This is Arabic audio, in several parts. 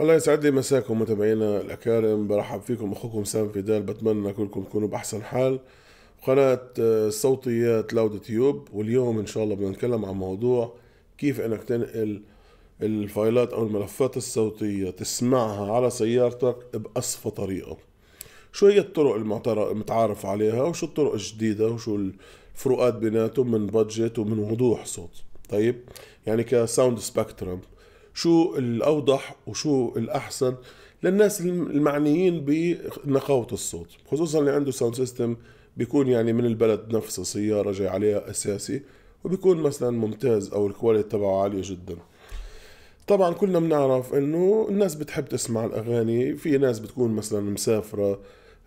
الله يسعد لي مساكم متابعينا الاكارم برحب فيكم اخوكم سام فيدال بتمنى كلكم تكونوا باحسن حال قناة آه، صوتيات لاود تيوب واليوم ان شاء الله بدنا نتكلم عن موضوع كيف انك تنقل الفايلات او الملفات الصوتية تسمعها على سيارتك باصفى طريقة شو هي الطرق المتعارف عليها وشو الطرق الجديدة وشو الفروقات بيناتهم من بادجت ومن وضوح صوت طيب يعني كساوند سبكترم شو الأوضح وشو الأحسن للناس المعنيين بنقاوة الصوت خصوصا اللي عنده ساوند سيستم بيكون يعني من البلد نفسه سيارة جاي عليها أساسي وبيكون مثلا ممتاز أو الكواليتي تبعه عالية جدا طبعا كلنا بنعرف انه الناس بتحب تسمع الاغاني في ناس بتكون مثلا مسافره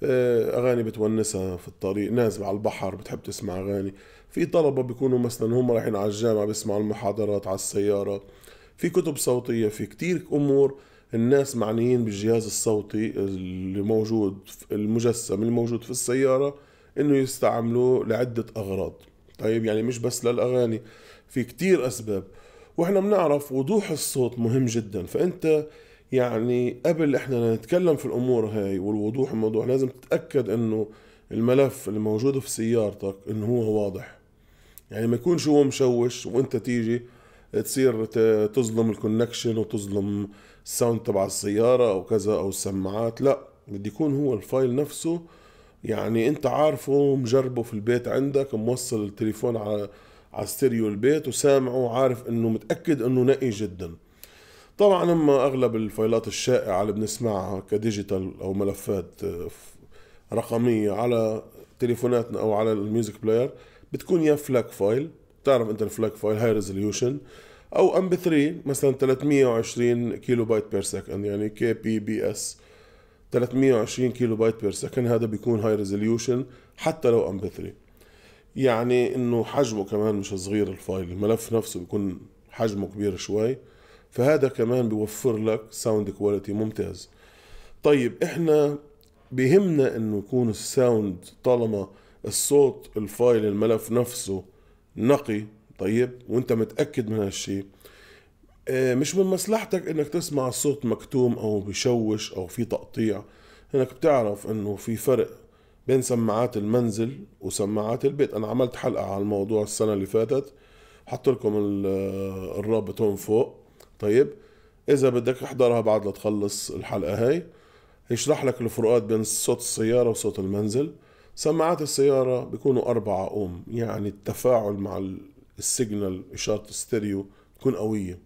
آه، اغاني بتونسها في الطريق ناس على البحر بتحب تسمع اغاني في طلبه بيكونوا مثلا هم رايحين على الجامعه بيسمعوا المحاضرات على السياره في كتب صوتيه في كتير امور الناس معنيين بالجهاز الصوتي اللي موجود المجسم الموجود في السياره انه يستعملوه لعده اغراض طيب يعني مش بس للاغاني في كتير اسباب واحنا بنعرف وضوح الصوت مهم جدا فانت يعني قبل احنا نتكلم في الامور هاي والوضوح الموضوع لازم تتاكد انه الملف اللي موجود في سيارتك انه هو واضح يعني ما يكونش هو مشوش وانت تيجي تصير تظلم الكونكشن وتظلم الساوند تبع السياره او كذا او السماعات لا بده يكون هو الفايل نفسه يعني انت عارفه مجربه في البيت عندك موصل التليفون على على ستيريو البيت وسامعه وعارف انه متاكد انه نقي جدا طبعا اما اغلب الفايلات الشائعه اللي بنسمعها كديجيتال او ملفات آه، رقميه على تليفوناتنا او على الميوزك بلاير بتكون يا فلاك فايل بتعرف انت الفلاك فايل هاي ريزوليوشن او ام بي 3 مثلا 320 كيلو بايت بير سكند يعني كي بي بي اس 320 كيلو بايت بير سكند هذا بيكون هاي ريزوليوشن حتى لو ام بي 3 يعني انه حجمه كمان مش صغير الفايل الملف نفسه بيكون حجمه كبير شوي فهذا كمان بيوفر لك ساوند كواليتي ممتاز طيب احنا بيهمنا انه يكون الساوند طالما الصوت الفايل الملف نفسه نقي طيب وانت متاكد من هالشيء آه، مش من مصلحتك انك تسمع الصوت مكتوم او بشوش او في تقطيع انك بتعرف انه في فرق بين سماعات المنزل وسماعات البيت انا عملت حلقة على الموضوع السنة اللي فاتت حط لكم آه، الرابط هون فوق طيب اذا بدك احضرها بعد لتخلص الحلقة هاي يشرح لك الفروقات بين صوت السيارة وصوت المنزل سماعات السيارة بيكونوا أربعة أوم يعني التفاعل مع السيجنال إشارة الستيريو تكون قوية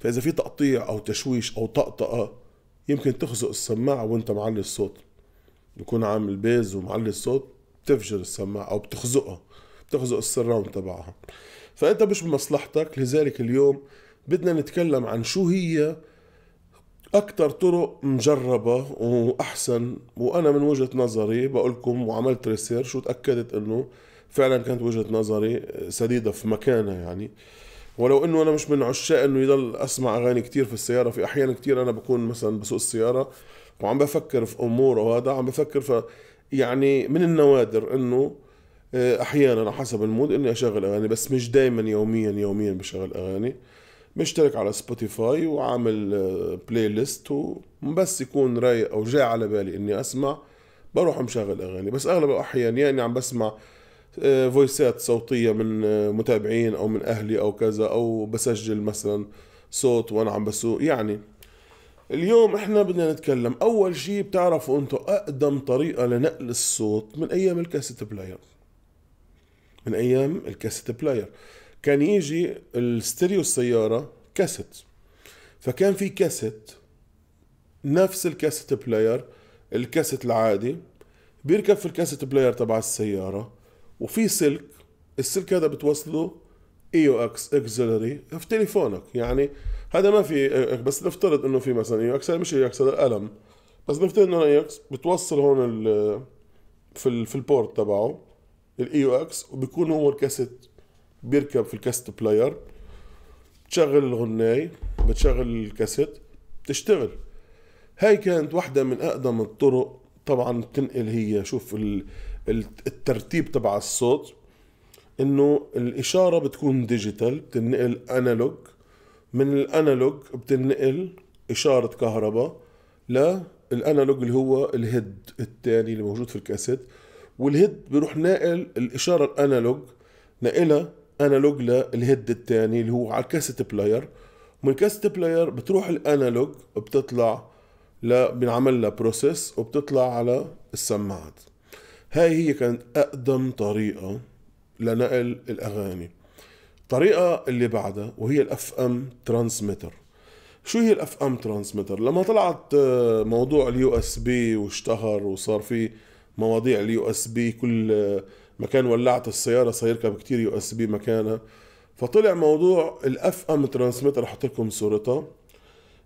فإذا في تقطيع أو تشويش أو طقطقة يمكن تخزق السماعة وأنت معلي الصوت بيكون عامل بيز ومعلي الصوت بتفجر السماعة أو بتخزقها بتخزق السراوند تبعها فأنت مش بمصلحتك لذلك اليوم بدنا نتكلم عن شو هي أكثر طرق مجربة وأحسن وأنا من وجهة نظري بقولكم وعملت ريسيرش وتأكدت أنه فعلا كانت وجهة نظري آه، سديدة في مكانها يعني ولو انه انا مش من عشاق انه يضل اسمع اغاني كتير في السياره في احيان كتير انا بكون مثلا بسوق السياره وعم بفكر في امور وهذا عم بفكر ف يعني من النوادر انه آه، احيانا على حسب المود اني اشغل اغاني بس مش دائما يوميا يوميا بشغل اغاني مشترك على سبوتيفاي وعامل بلاي ليست وبس يكون رايق او جاي على بالي اني اسمع بروح مشغل اغاني بس اغلب الاحيان يعني عم بسمع فويسات آه، صوتية من آه، متابعين او من اهلي او كذا او بسجل مثلا صوت وانا عم بسوق يعني اليوم احنا بدنا نتكلم اول شيء بتعرفوا انتم اقدم طريقة لنقل الصوت من ايام الكاسيت بلاير من ايام الكاسيت بلاير كان يجي الستيريو السيارة كاسيت فكان في كاسيت نفس الكاسيت بلاير الكاسيت العادي بيركب في الكاسيت بلاير تبع السيارة وفي سلك السلك هذا بتوصله اي يو اكس اكزلري في تليفونك يعني هذا ما في بس نفترض انه في مثلا اي اكس هذا مش اي اكس هذا القلم بس نفترض انه اي اكس بتوصل هون في في البورت تبعه الاي يو اكس وبيكون هو الكاسيت بيركب في الكاست بلاير بتشغل الغناي بتشغل الكاسيت بتشتغل هاي كانت واحدة من أقدم الطرق طبعا بتنقل هي شوف الترتيب تبع الصوت انه الاشارة بتكون ديجيتال بتنقل انالوج من الانالوج بتنقل اشارة كهرباء للانالوج اللي هو الهيد الثاني اللي موجود في الكاسيت والهيد بيروح ناقل الاشارة الانالوج ناقلها انالوج للهيد الثاني اللي هو على الكاسيت بلاير ومن الكاسيت بلاير بتروح الانالوج بتطلع ل بنعمل لها بروسيس وبتطلع على السماعات هاي هي كانت اقدم طريقه لنقل الاغاني الطريقه اللي بعدها وهي الاف ام ترانسميتر شو هي الاف ام ترانسميتر لما طلعت آه، موضوع اليو اس بي واشتهر وصار في مواضيع اليو اس بي كل آه، مكان ولعت السياره سيركب كتير يو اس بي مكانها فطلع موضوع الاف ام ترانسميتر رح لكم صورتها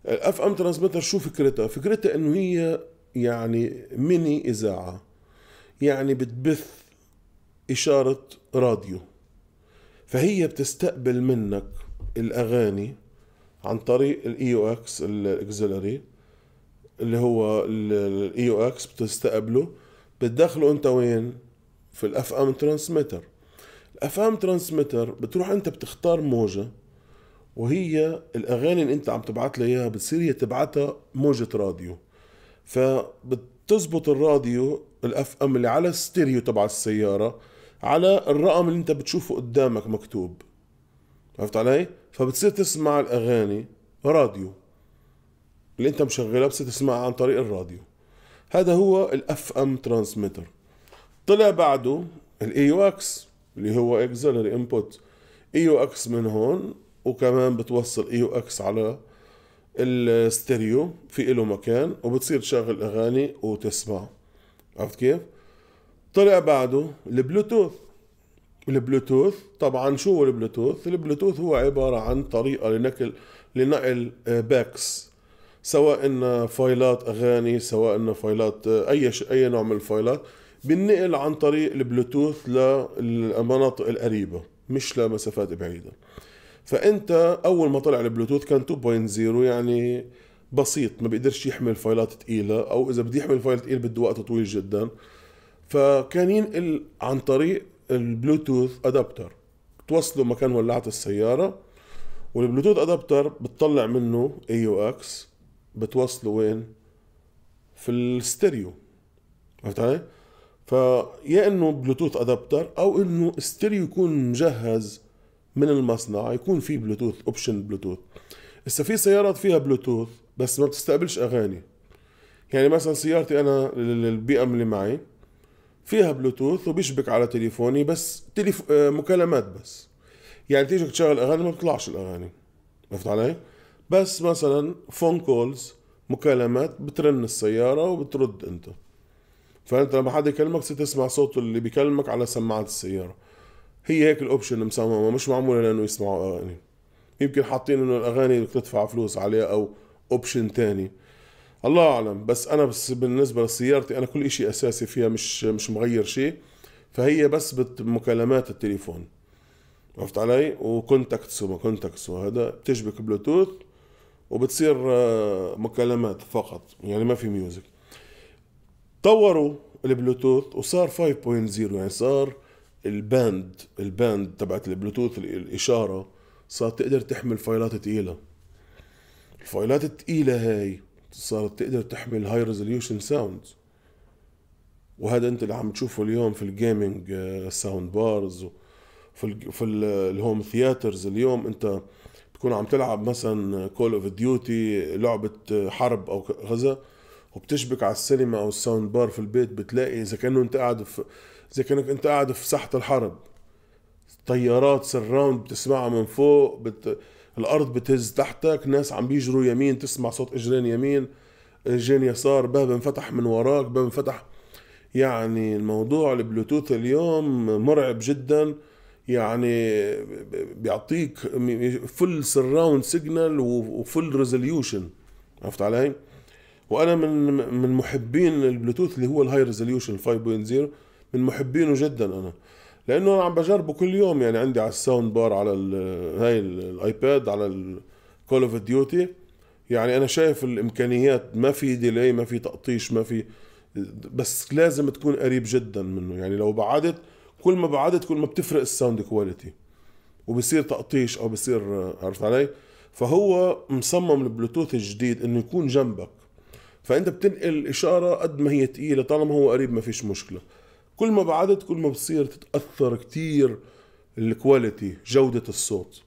الاف ام ترانسميتر شو فكرتها فكرتها انه هي يعني ميني اذاعه يعني بتبث اشاره راديو فهي بتستقبل منك الاغاني عن طريق الاي او اكس الاكزيلري اللي هو الاي او اكس e بتستقبله بتدخله انت وين في الاف ام ترانسميتر الاف ام ترانسميتر بتروح انت بتختار موجه وهي الاغاني اللي انت عم تبعت لها اياها بتصير هي تبعتها موجه راديو فبتزبط الراديو الاف ام اللي على الستيريو تبع السياره على الرقم اللي انت بتشوفه قدامك مكتوب عرفت علي؟ فبتصير تسمع الاغاني راديو اللي انت مشغلها بتصير تسمعها عن طريق الراديو هذا هو الاف ام ترانسميتر طلع بعده الاي يو اكس اللي هو اكزلري انبوت اي يو اكس من هون وكمان بتوصل اي يو اكس على الستيريو في له مكان وبتصير تشغل اغاني وتسمع عرفت كيف؟ طلع بعده البلوتوث البلوتوث طبعا شو هو البلوتوث؟ البلوتوث هو عبارة عن طريقة لنقل لنقل باكس آه، سواء إن فايلات أغاني سواء إن فايلات آه، أي ش... أي نوع من الفايلات بالنقل عن طريق البلوتوث للمناطق القريبه مش لمسافات بعيده فانت اول ما طلع البلوتوث كان 2.0 يعني بسيط ما بيقدرش يحمل فايلات ثقيله او اذا بده يحمل فايل ثقيل بده وقت طويل جدا فكان ينقل عن طريق البلوتوث ادابتر توصله مكان ولعت السياره والبلوتوث ادابتر بتطلع منه اي يو اكس بتوصله وين في الستيريو عرفت علي؟ فيا انه بلوتوث ادابتر او انه ستيريو يكون مجهز من المصنع يكون في بلوتوث اوبشن بلوتوث هسه في سيارات فيها بلوتوث بس ما بتستقبلش اغاني يعني مثلا سيارتي انا البي ام اللي معي فيها بلوتوث وبيشبك على تليفوني بس تليف... آه، مكالمات بس يعني تيجي تشغل اغاني ما بتطلعش الاغاني عرفت علي؟ بس مثلا فون كولز مكالمات بترن السياره وبترد انت فانت لما حد يكلمك تسمع صوت اللي بيكلمك على سماعات السياره هي هيك الاوبشن مسمومه مش معموله لانه يسمعوا اغاني يمكن حاطين انه الاغاني بتدفع فلوس عليها او اوبشن تاني الله اعلم بس انا بس بالنسبه لسيارتي انا كل شيء اساسي فيها مش مش مغير شيء فهي بس بمكالمات التليفون عرفت علي وكونتاكتس وما كونتاكتس وهذا بتشبك بلوتوث وبتصير آه، مكالمات فقط يعني ما في ميوزك طوروا البلوتوث وصار 5.0 يعني صار الباند الباند تبعت البلوتوث الاشاره صارت تقدر تحمل فايلات ثقيله الفايلات الثقيله هاي صارت تقدر تحمل هاي ريزوليوشن ساوندز وهذا انت اللي عم تشوفه اليوم في الجيمنج ساوند بارز وفي في الهوم ثياترز اليوم انت بتكون عم تلعب مثلا كول اوف ديوتي لعبه حرب او غزه وبتشبك على السينما او الساوند بار في البيت بتلاقي اذا كانه انت قاعد في زي كانك انت قاعد في ساحه الحرب طيارات سراوند بتسمعها من فوق بت... الارض بتهز تحتك ناس عم بيجروا يمين تسمع صوت اجرين يمين اجرين يسار باب انفتح من وراك باب انفتح يعني الموضوع البلوتوث اليوم مرعب جدا يعني بيعطيك فل سراوند سيجنال وفل ريزوليوشن عرفت علي؟ وانا من من محبين البلوتوث اللي هو الهاي ريزوليوشن 5.0 من محبينه جدا انا لانه انا عم بجربه كل يوم يعني عندي على الساوند بار على هاي الايباد على الكول اوف ديوتي يعني انا شايف الامكانيات ما في ديلي ما في تقطيش ما في بس لازم تكون قريب جدا منه يعني لو بعدت كل ما بعدت كل ما بتفرق الساوند كواليتي وبصير تقطيش او بصير عرفت علي فهو مصمم البلوتوث الجديد انه يكون جنبك فانت بتنقل اشاره قد ما هي ثقيله طالما هو قريب ما فيش مشكله كل ما بعدت كل ما بتصير تتاثر كتير الكواليتي جوده الصوت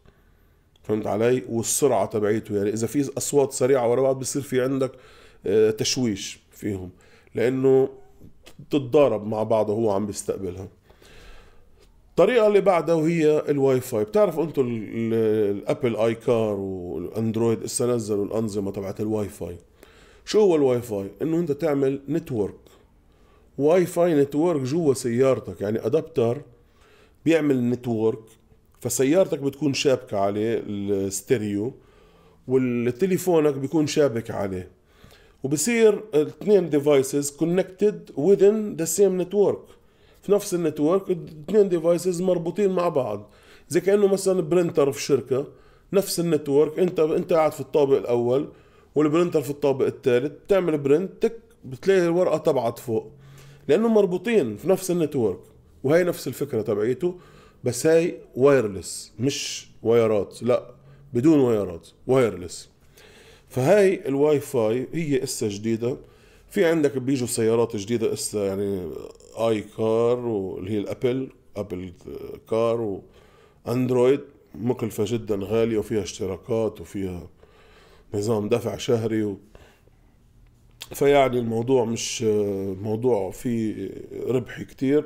فهمت علي والسرعه تبعيته يعني اذا في اصوات سريعه ورا بعض بصير في عندك آه، تشويش فيهم لانه بتتضارب مع بعضه وهو عم بيستقبلها الطريقه اللي بعدها وهي الواي فاي بتعرف انتم الابل اي كار والاندرويد لسه نزلوا الانظمه تبعت الواي فاي شو هو الواي فاي انه انت تعمل نتورك واي فاي نتورك جوا سيارتك يعني ادابتر بيعمل نتورك فسيارتك بتكون شابكه عليه الستيريو والتليفونك بيكون شابك عليه وبصير الاثنين ديفايسز كونكتد within ذا سيم نتورك في نفس النتورك الاثنين ديفايسز مربوطين مع بعض زي كانه مثلا برنتر في شركه نفس النتورك انت انت قاعد في الطابق الاول والبرنتر في الطابق الثالث بتعمل برنت تك بتلاقي الورقه تبعت فوق لانه مربوطين في نفس النتورك وهي نفس الفكره تبعيته بس هاي وايرلس مش وايرات لا بدون وايرات وايرلس فهاي الواي فاي هي اسا جديده في عندك بيجوا سيارات جديده اسا يعني اي كار واللي هي الابل ابل كار واندرويد مكلفه جدا غاليه وفيها اشتراكات وفيها نظام دفع شهري و... فيعني الموضوع مش موضوع فيه ربح كتير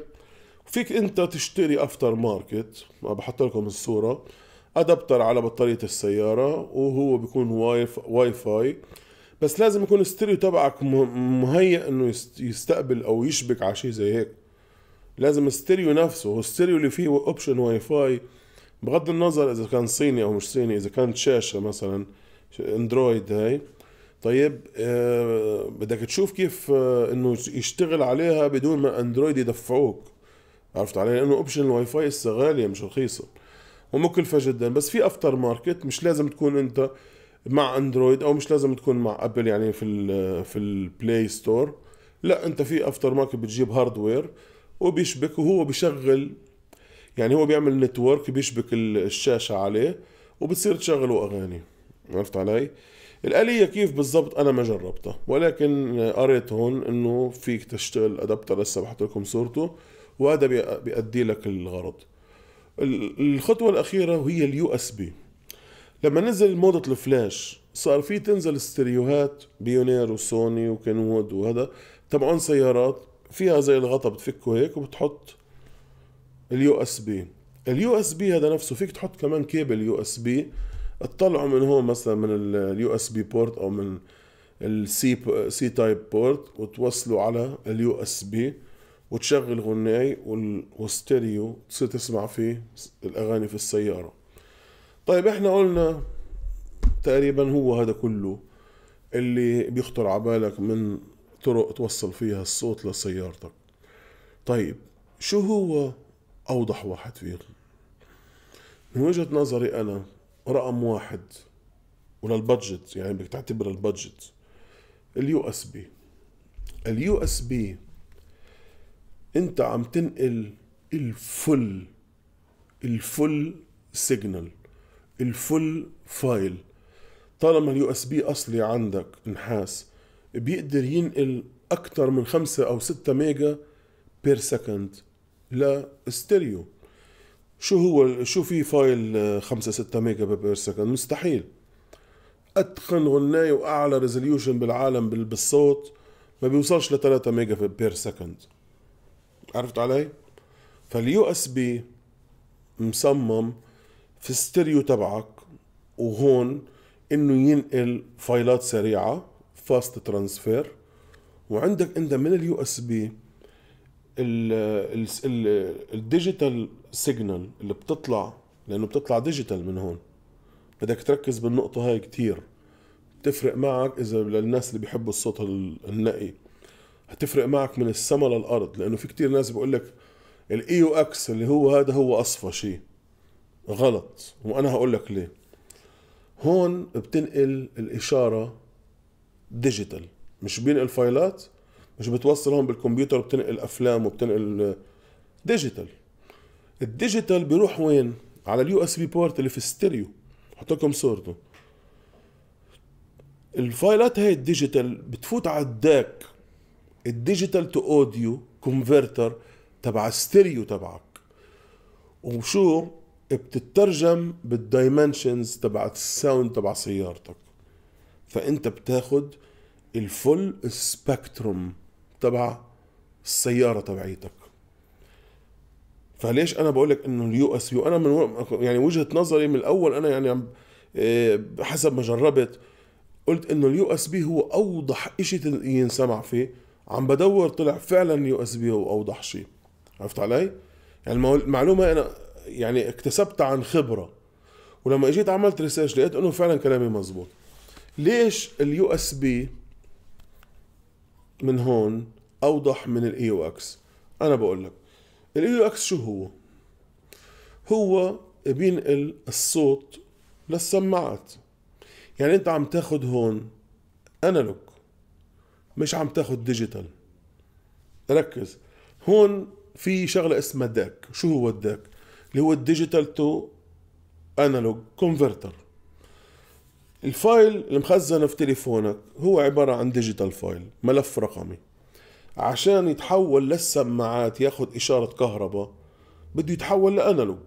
فيك انت تشتري افتر ماركت بحط لكم الصوره ادابتر على بطاريه السياره وهو بيكون واي فاي بس لازم يكون الستيريو تبعك مهيئ انه يستقبل او يشبك على شيء زي هيك لازم الستيريو نفسه هو الستيريو اللي فيه اوبشن واي فاي بغض النظر اذا كان صيني او مش صيني اذا كانت شاشه مثلا اندرويد هاي طيب آه بدك تشوف كيف آه انه يشتغل عليها بدون ما اندرويد يدفعوك عرفت علي لانه اوبشن الواي فاي هسه غاليه مش رخيصه ومكلفه جدا بس في افتر ماركت مش لازم تكون انت مع اندرويد او مش لازم تكون مع ابل يعني في الـ في البلاي ستور لا انت في افتر ماركت بتجيب هاردوير وبيشبك وهو بيشغل يعني هو بيعمل نتورك بيشبك الشاشه عليه وبتصير تشغله اغاني عرفت علي؟ الآلية كيف بالضبط أنا ما جربتها ولكن قريت هون إنه فيك تشتغل أدابتر لسه بحط لكم صورته وهذا بيأدي لك الغرض الخطوة الأخيرة وهي اليو اس بي لما نزل موضة الفلاش صار في تنزل استريوهات بيونير وسوني وكنوود وهذا تبعون سيارات فيها زي الغطا بتفكه هيك وبتحط اليو اس بي اليو اس بي هذا نفسه فيك تحط كمان كيبل يو اس بي تطلعوا من هون مثلا من اليو اس بي بورت او من السي سي تايب بورت وتوصلوا على اليو اس بي وتشغل غناي والستيريو تصير تسمع فيه الاغاني في السياره طيب احنا قلنا تقريبا هو هذا كله اللي بيخطر على بالك من طرق توصل فيها الصوت لسيارتك طيب شو هو اوضح واحد فيهم من وجهه نظري انا رقم واحد وللبادجت يعني بدك تعتبر البادجت اليو اس بي اليو اس بي انت عم تنقل الفل الفل سيجنال الفل فايل طالما اليو اس بي اصلي عندك نحاس بيقدر ينقل اكثر من خمسة او ستة ميجا بير سكند لستيريو شو هو شو في فايل 5 آه، 6 ميجا بير سكند مستحيل اتقن غنايه واعلى ريزوليوشن بالعالم بالصوت ما بيوصلش ل 3 ميجا بير سكند عرفت علي فاليو اس بي مصمم في الستيريو تبعك وهون انه ينقل فايلات سريعه فاست ترانسفير وعندك انت من اليو اس بي الديجيتال سيجنال اللي بتطلع لانه بتطلع ديجيتال من هون بدك تركز بالنقطة هاي كتير بتفرق معك اذا للناس اللي بيحبوا الصوت النقي هتفرق معك من السما للارض لانه في كتير ناس بقول لك الاي يو e اكس اللي هو هذا هو اصفى شيء غلط وانا هقول لك ليه هون بتنقل الاشاره ديجيتال مش بينقل فايلات مش بتوصلهم بالكمبيوتر وبتنقل افلام وبتنقل ديجيتال الديجيتال بيروح وين على اليو اس بي بورت اللي في الستيريو حط لكم صورته الفايلات هاي الديجيتال بتفوت على الداك الديجيتال تو اوديو كونفرتر تبع الستيريو تبعك وشو بتترجم بالدايمنشنز تبعت الساوند تبع سيارتك فانت بتاخد الفل سبكتروم تبع السياره تبعيتك فليش انا بقول لك انه اليو اس يو انا من يعني وجهه نظري من الاول انا يعني عم آه، حسب ما جربت قلت انه اليو اس بي هو اوضح شيء ينسمع فيه عم بدور طلع فعلا يو اس بي هو اوضح شيء عرفت علي؟ يعني المعلومه انا يعني اكتسبتها عن خبره ولما اجيت عملت ريسيرش لقيت انه فعلا كلامي مزبوط ليش اليو اس بي من هون اوضح من الاي يو e اكس انا بقول لك الاي يو e اكس شو هو هو بينقل الصوت للسماعات يعني انت عم تاخد هون انالوج مش عم تاخد ديجيتال ركز هون في شغله اسمها داك شو هو الداك اللي هو الديجيتال تو انالوج كونفرتر الفايل المخزن في تليفونك هو عبارة عن ديجيتال فايل ملف رقمي عشان يتحول للسماعات ياخد إشارة كهرباء بده يتحول لأنالوج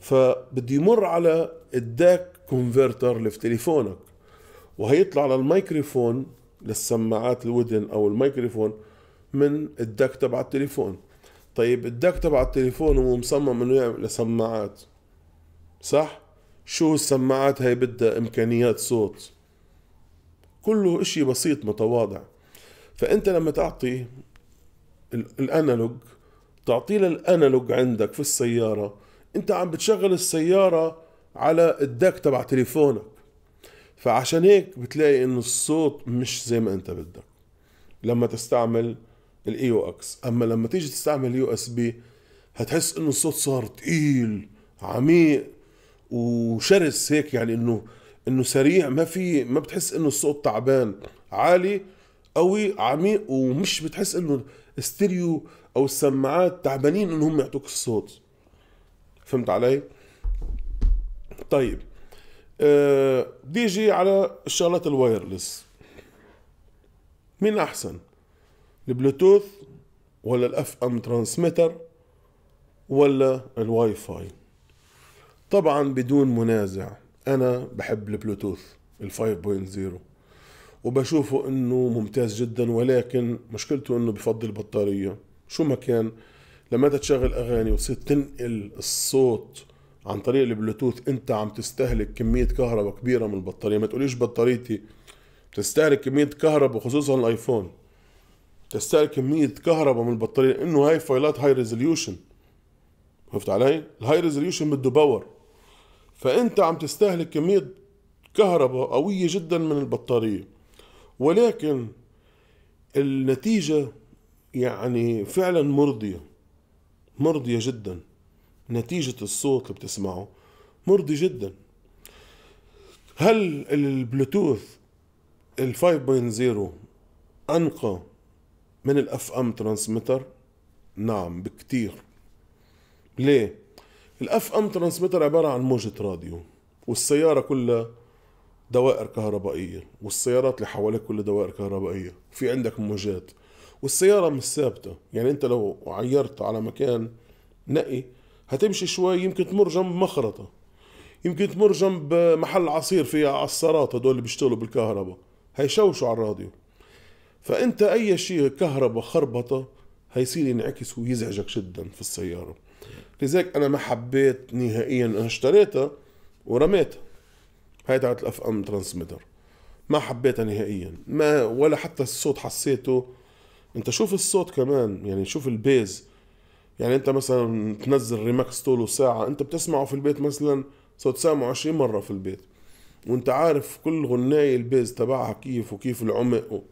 فبده يمر على الداك كونفرتر اللي في تليفونك وهيطلع للميكروفون للسماعات الودن او الميكروفون من الداك تبع التليفون طيب الداك تبع التليفون هو مصمم انه يعمل لسماعات صح شو السماعات هاي بدها امكانيات صوت كله اشي بسيط متواضع فانت لما تعطي الانالوج تعطيه للانالوج عندك في السيارة انت عم بتشغل السيارة على الدك تبع تليفونك فعشان هيك بتلاقي ان الصوت مش زي ما انت بدك لما تستعمل الايو اكس e اما لما تيجي تستعمل اليو اس بي هتحس انه الصوت صار تقيل عميق وشرس هيك يعني انه انه سريع ما في ما بتحس انه الصوت تعبان عالي قوي عميق ومش بتحس انه الستيريو او السماعات تعبانين انهم يعطوك الصوت فهمت علي طيب أه بدي على الشغلات الوايرلس مين احسن البلوتوث ولا الاف ام ترانسميتر ولا الواي فاي طبعا بدون منازع انا بحب البلوتوث ال 5.0 وبشوفه انه ممتاز جدا ولكن مشكلته انه بفضل بطاريه شو ما كان لما تشغل اغاني وتصير تنقل الصوت عن طريق البلوتوث انت عم تستهلك كميه كهرباء كبيره من البطاريه ما تقوليش بطاريتي بتستهلك كميه كهرباء خصوصا الايفون بتستهلك كميه كهرباء من البطاريه انه هاي فايلات هاي ريزوليوشن فهمت علي؟ الهاي ريزوليوشن بده باور فانت عم تستهلك كميه كهرباء قويه جدا من البطاريه ولكن النتيجه يعني فعلا مرضيه مرضيه جدا نتيجه الصوت اللي بتسمعه مرضي جدا هل البلوتوث ال 5.0 انقى من الاف ام ترانسميتر نعم بكتير ليه الاف ام ترانسميتر عباره عن موجه راديو والسياره كلها دوائر كهربائيه والسيارات اللي حواليك كلها دوائر كهربائيه في عندك موجات والسياره مش ثابته يعني انت لو عيرت على مكان نقي هتمشي شوي يمكن تمر جنب مخرطه يمكن تمر جنب محل عصير فيه عصارات هدول اللي بيشتغلوا بالكهرباء هيشوشوا على الراديو فانت اي شيء كهرباء خربطه هيصير ينعكس ويزعجك جدا في السياره لذلك انا ما حبيت نهائيا انا اشتريتها ورميتها هاي تاعت الاف ام ترانسميتر ما حبيتها نهائيا ما ولا حتى الصوت حسيته انت شوف الصوت كمان يعني شوف البيز يعني انت مثلا تنزل ريماكس طوله ساعة انت بتسمعه في البيت مثلا صوت سامعه 20 مرة في البيت وانت عارف كل غناية البيز تبعها كيف وكيف العمق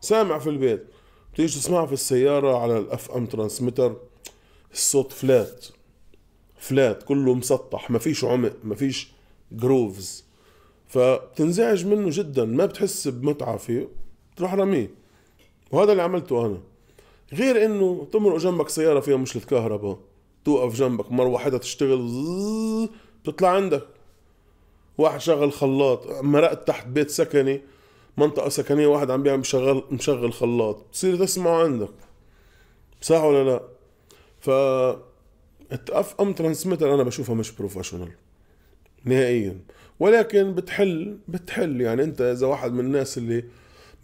سامع في البيت بتيجي تسمعها في السيارة على الاف ام ترانسميتر الصوت فلات فلات كله مسطح ما فيش عمق ما فيش جروفز فبتنزعج منه جدا ما بتحس بمتعه فيه تروح رميه وهذا اللي عملته انا غير انه تمرق جنبك سياره فيها مشكله كهرباء توقف جنبك مره واحده تشتغل بتطلع عندك واحد شغل خلاط مرقت تحت بيت سكني منطقه سكنيه واحد عم بيعمل مشغل مشغل خلاط بتصير تسمعه عندك صح ولا لا ف ام ترانسميتر انا بشوفها مش بروفيشنال نهائيا ولكن بتحل بتحل يعني انت اذا واحد من الناس اللي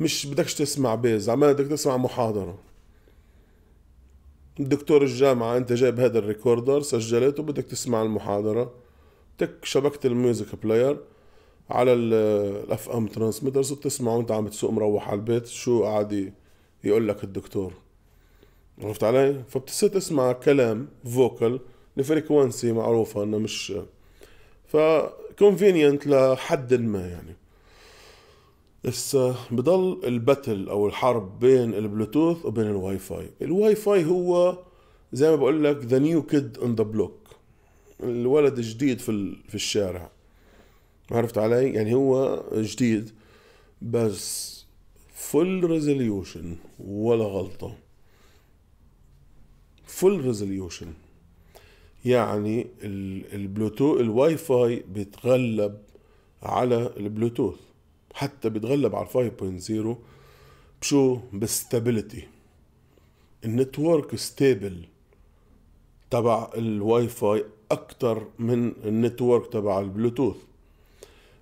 مش بدكش تسمع بيز عمال بدك تسمع محاضره دكتور الجامعة أنت جايب هذا الريكوردر سجلته وبدك تسمع المحاضرة تك شبكة الميوزك بلاير على الاف ام ترانسميترز وبتسمع وانت عم تسوق مروح على البيت شو قاعد يقول لك الدكتور عرفت علي؟ فبتصير تسمع كلام فوكال لفريكونسي معروفه انه مش فكونفينينت لحد ما يعني بس بضل البتل او الحرب بين البلوتوث وبين الواي فاي الواي فاي هو زي ما بقول لك ذا نيو كيد اون ذا بلوك الولد الجديد في في الشارع عرفت علي يعني هو جديد بس فل ريزوليوشن ولا غلطه فول ريزوليوشن يعني البلوتو الواي فاي بيتغلب على البلوتوث حتى بيتغلب على 5.0 بشو بستابيليتي النتورك ستيبل تبع الواي فاي اكتر من النتورك تبع البلوتوث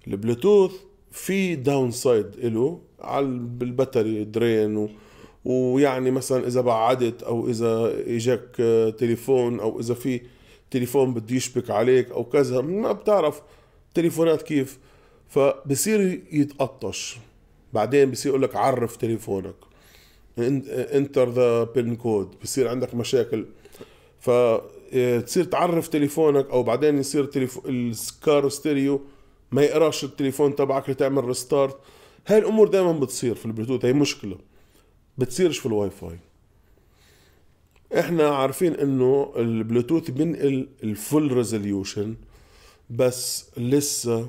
البلوتوث في داون سايد له على البطاري درين ويعني مثلا اذا بعدت او اذا اجاك آه، تليفون او اذا في تليفون بده يشبك عليك او كذا ما بتعرف تليفونات كيف فبصير يتقطش بعدين بصير يقول لك عرف تليفونك انتر ذا بين كود بصير عندك مشاكل فتصير آه، تعرف تليفونك او بعدين يصير السكار ستيريو ما يقراش التليفون تبعك لتعمل ريستارت هاي الامور دائما بتصير في البلوتوث هي مشكله بتصيرش في الواي فاي احنا عارفين انه البلوتوث بينقل الفول ريزوليوشن بس لسه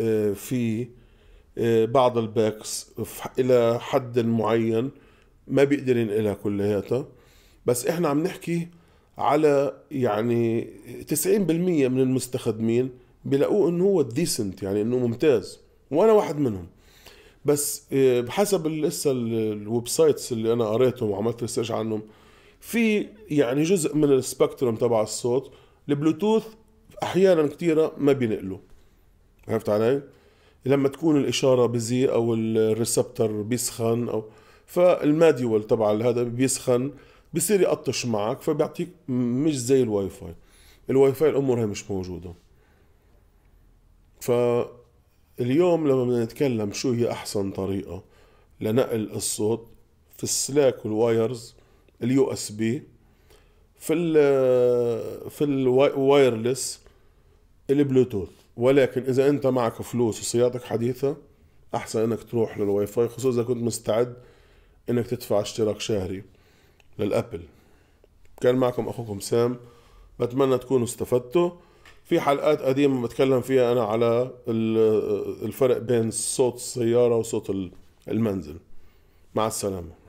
آه، في آه، بعض الباكس الى حد معين ما بيقدر ينقلها كلياتها بس احنا عم نحكي على يعني 90% من المستخدمين بيلاقوه انه هو ديسنت يعني انه ممتاز وانا واحد منهم بس آه، بحسب لسه الويب سايتس اللي انا قريتهم وعملت ريسيرش عنهم في يعني جزء من السبكترم تبع الصوت البلوتوث احيانا كثيره ما بينقله عرفت علي؟ لما تكون الاشاره بزي او الريسبتر بيسخن او فالماديول تبع هذا بيسخن بصير يقطش معك فبيعطيك مش زي الواي فاي الواي فاي الامور هي مش موجوده ف اليوم لما بدنا نتكلم شو هي احسن طريقه لنقل الصوت في السلاك والوايرز اليو اس بي في ال في الوايرلس البلوتوث ولكن اذا انت معك فلوس وسيارتك حديثه احسن انك تروح للواي فاي خصوصا اذا كنت مستعد انك تدفع اشتراك شهري للابل كان معكم اخوكم سام بتمنى تكونوا استفدتوا في حلقات قديمه بتكلم فيها انا على الفرق بين صوت السياره وصوت المنزل مع السلامه